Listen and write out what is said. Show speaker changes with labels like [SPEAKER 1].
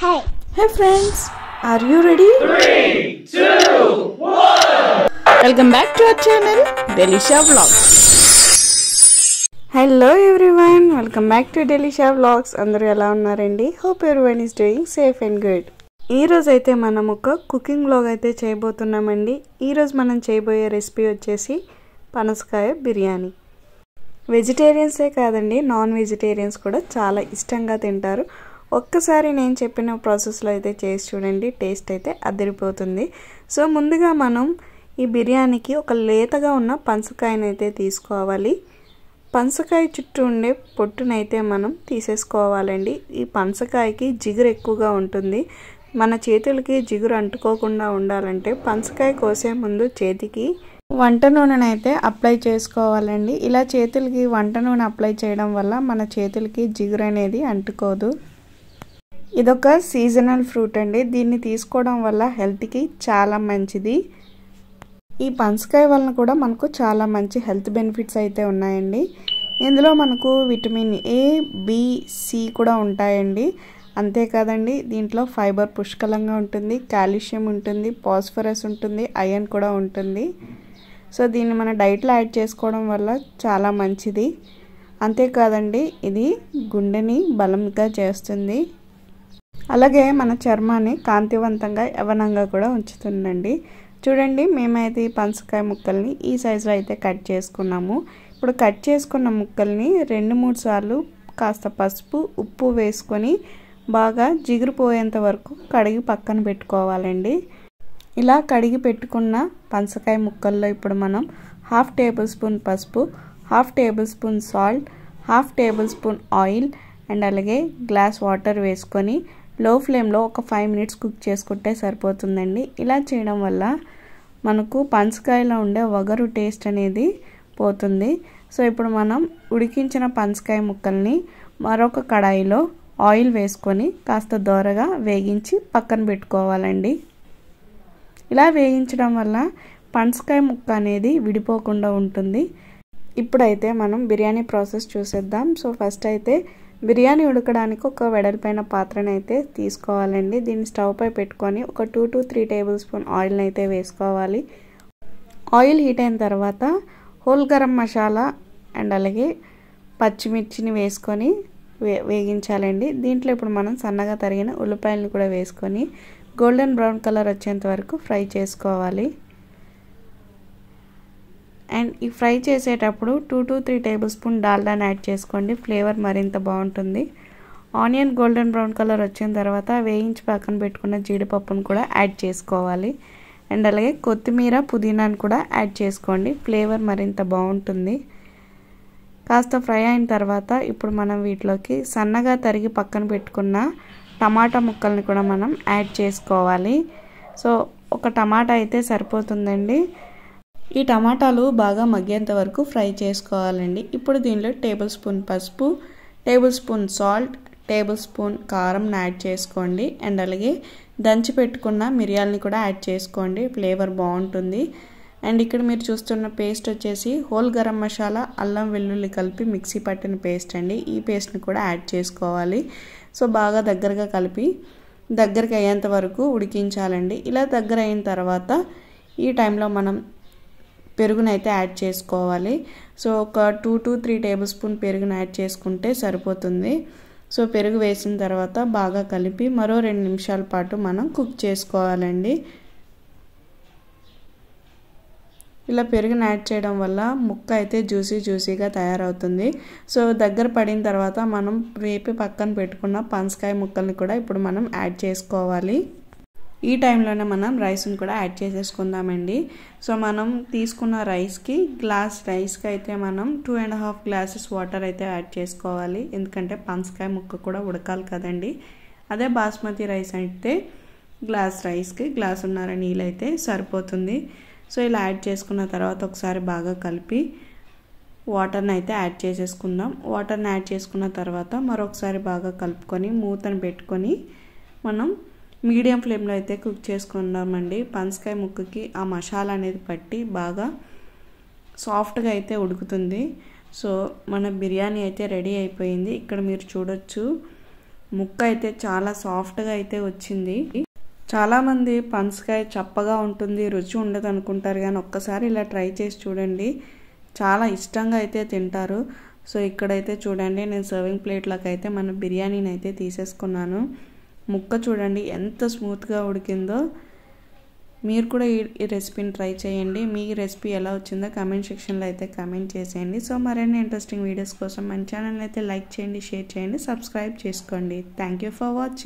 [SPEAKER 1] Hi hi friends are you ready 3, 2, 1! Welcome back Delisha our hello everyone welcome back to Delisha vlogs అందరూ ఎలా ఉన్నారండి hope everyone is doing safe and good ఈరోజు అయితే మనం ఒక cooking blog అయితే చేయబోతున్నామండి ఈరోజు మనం చేయబోయే రెసిపీ వచ్చేసి పనసకాయ బిర్యానీ వెజిటేరియన్సే కాదండి నాన్ వెజిటేరియన్స్ కూడా చాలా ఇష్టంగా తింటారు ఒక్కసారి నేను చెప్పిన ప్రాసెస్లో అయితే చేసి చూడండి టేస్ట్ అయితే అదిరిపోతుంది సో ముందుగా మనం ఈ బిర్యానీకి ఒక లేతగా ఉన్న పంచకాయను అయితే తీసుకోవాలి పంచకాయ చుట్టూ ఉండే పొట్టునైతే మనం తీసేసుకోవాలండి ఈ పంచకాయకి జిగురు ఎక్కువగా ఉంటుంది మన చేతులకి జిగురు అంటుకోకుండా ఉండాలంటే పంచకాయ కోసే ముందు చేతికి వంట నూనెనైతే అప్లై చేసుకోవాలండి ఇలా చేతులకి వంట నూనె అప్లై చేయడం వల్ల మన చేతులకి జిగురు అనేది అంటుకోదు ఇదొక సీజనల్ ఫ్రూట్ అండి దీన్ని తీసుకోవడం వల్ల హెల్త్కి చాలా మంచిది ఈ పనసకాయ వలన కూడా మనకు చాలా మంచి హెల్త్ బెనిఫిట్స్ అయితే ఉన్నాయండి ఇందులో మనకు విటమిన్ ఏ బిసి సి కూడా ఉంటాయండి అంతేకాదండి దీంట్లో ఫైబర్ పుష్కలంగా ఉంటుంది కాల్షియం ఉంటుంది పాస్ఫరస్ ఉంటుంది ఐరన్ కూడా ఉంటుంది సో దీన్ని మన డైట్లో యాడ్ చేసుకోవడం వల్ల చాలా మంచిది అంతేకాదండి ఇది గుండెని బలంగా చేస్తుంది అలాగే మన చర్మాన్ని కాంతివంతంగా యవనంగా కూడా ఉంచుతుందండి చూడండి మేమైతే ఈ పనసకాయ ముక్కల్ని ఈ సైజులో అయితే కట్ చేసుకున్నాము ఇప్పుడు కట్ చేసుకున్న ముక్కల్ని రెండు మూడు సార్లు కాస్త పసుపు ఉప్పు వేసుకొని బాగా జిగురిపోయేంత వరకు కడిగి పక్కన పెట్టుకోవాలండి ఇలా కడిగి పెట్టుకున్న పనసకాయ ముక్కల్లో ఇప్పుడు మనం హాఫ్ టేబుల్ స్పూన్ పసుపు half tablespoon salt half tablespoon oil and అలాగే గ్లాస్ వాటర్ వేసుకొని లో ఫ్లేమ్లో ఒక ఫైవ్ మినిట్స్ కుక్ చేసుకుంటే సరిపోతుందండి ఇలా చేయడం వల్ల మనకు పంచకాయలో ఉండే వగరు టేస్ట్ అనేది పోతుంది సో ఇప్పుడు మనం ఉడికించిన పంచకాయ ముక్కల్ని మరొక కడాయిలో ఆయిల్ వేసుకొని కాస్త దోరగా వేగించి పక్కన పెట్టుకోవాలండి ఇలా వేయించడం వల్ల పనసకాయ ముక్క అనేది విడిపోకుండా ఉంటుంది ఇప్పుడైతే మనం బిర్యానీ ప్రాసెస్ చూసేద్దాం సో ఫస్ట్ అయితే బిర్యానీ ఉడకడానికి ఒక వెడల్పైన పాత్రను అయితే తీసుకోవాలండి దీన్ని స్టవ్ పై పెట్టుకొని ఒక two to three tablespoon ఆయిల్ని అయితే వేసుకోవాలి ఆయిల్ హీట్ అయిన తర్వాత హోల్ గరం మసాలా అండ్ అలాగే పచ్చిమిర్చిని వేసుకొని వే వేగించాలండి దీంట్లో ఇప్పుడు మనం సన్నగా తరిగిన ఉల్లిపాయలను కూడా వేసుకొని గోల్డెన్ బ్రౌన్ కలర్ వచ్చేంత వరకు ఫ్రై చేసుకోవాలి అండ్ ఈ ఫ్రై చేసేటప్పుడు two to three tablespoon డాల్డాని యాడ్ చేసుకోండి ఫ్లేవర్ మరింత బాగుంటుంది ఆనియన్ గోల్డెన్ బ్రౌన్ కలర్ వచ్చిన తర్వాత వేయించి పక్కన పెట్టుకున్న జీడిపప్పును కూడా యాడ్ చేసుకోవాలి అండ్ అలాగే కొత్తిమీర పుదీనాను కూడా యాడ్ చేసుకోండి ఫ్లేవర్ మరింత బాగుంటుంది కాస్త ఫ్రై అయిన తర్వాత ఇప్పుడు మనం వీటిలోకి సన్నగా తరిగి పక్కన పెట్టుకున్న టమాటా ముక్కల్ని కూడా మనం యాడ్ చేసుకోవాలి సో ఒక టమాటా అయితే సరిపోతుందండి ఈ టమాటాలు బాగా మగ్గేంత వరకు ఫ్రై చేసుకోవాలండి ఇప్పుడు దీనిలో టేబుల్ స్పూన్ పసుపు tablespoon salt tablespoon కారం యాడ్ చేసుకోండి అండ్ అలాగే దంచి పెట్టుకున్న మిరియాలని కూడా యాడ్ చేసుకోండి ఫ్లేవర్ బాగుంటుంది అండ్ ఇక్కడ మీరు చూస్తున్న పేస్ట్ వచ్చేసి హోల్ గరం మసాలా అల్లం వెల్లుల్లి కలిపి మిక్సీ పట్టిన పేస్ట్ అండి ఈ పేస్ట్ని కూడా యాడ్ చేసుకోవాలి సో బాగా దగ్గరగా కలిపి దగ్గరికి అయ్యేంత వరకు ఉడికించాలండి ఇలా దగ్గర అయిన తర్వాత ఈ టైంలో మనం పెరుగునైతే యాడ్ చేసుకోవాలి సో ఒక two to three tablespoon పెరుగును యాడ్ చేసుకుంటే సరిపోతుంది సో పెరుగు వేసిన తర్వాత బాగా కలిపి మరో రెండు నిమిషాల పాటు మనం కుక్ చేసుకోవాలండి ఇలా పెరుగును యాడ్ చేయడం వల్ల ముక్క అయితే జ్యూసీ జ్యూసీగా తయారవుతుంది సో దగ్గర పడిన తర్వాత మనం వేపి పక్కన పెట్టుకున్న పనసకాయ ముక్కల్ని కూడా ఇప్పుడు మనం యాడ్ చేసుకోవాలి ఈ టైంలోనే మనం రైస్ని కూడా యాడ్ చేసేసుకుందామండి సో మనం తీసుకున్న రైస్కి గ్లాస్ రైస్కి అయితే మనం two and half glasses water అయితే యాడ్ చేసుకోవాలి ఎందుకంటే పనసకాయ ముక్క కూడా ఉడకాలి కదండి అదే బాస్మతి రైస్ అయితే గ్లాస్ రైస్కి గ్లాస్ ఉన్నర నీళ్ళైతే సరిపోతుంది సో ఇలా యాడ్ చేసుకున్న తర్వాత ఒకసారి బాగా కలిపి వాటర్ని అయితే యాడ్ చేసేసుకుందాం వాటర్ని యాడ్ చేసుకున్న తర్వాత మరొకసారి బాగా కలుపుకొని మూతను పెట్టుకొని మనం మీడియం ఫ్లేమ్లో అయితే కుక్ చేసుకున్నామండి పనసకాయ ముక్కుకి ఆ మసాలా అనేది పట్టి బాగా సాఫ్ట్గా అయితే ఉడుకుతుంది సో మన బిర్యానీ అయితే రెడీ అయిపోయింది ఇక్కడ మీరు చూడొచ్చు ముక్క అయితే చాలా సాఫ్ట్గా అయితే వచ్చింది చాలామంది పనసకాయ చప్పగా ఉంటుంది రుచి ఉండదు అనుకుంటారు కానీ ఒక్కసారి ఇలా ట్రై చేసి చూడండి చాలా ఇష్టంగా అయితే తింటారు సో ఇక్కడైతే చూడండి నేను సర్వింగ్ ప్లేట్లకు అయితే మన బిర్యానీని అయితే తీసేసుకున్నాను ముక్క చూడండి ఎంత స్మూత్గా ఉడికిందో మీరు కూడా ఈ రెసిపీని ట్రై చేయండి మీ రెసిపీ ఎలా వచ్చిందో కమెంట్ సెక్షన్లో అయితే కమెంట్ చేసేయండి సో మరెన్నో ఇంట్రెస్టింగ్ వీడియోస్ కోసం మన ఛానల్ అయితే లైక్ చేయండి షేర్ చేయండి సబ్స్క్రైబ్ చేసుకోండి థ్యాంక్ ఫర్ వాచింగ్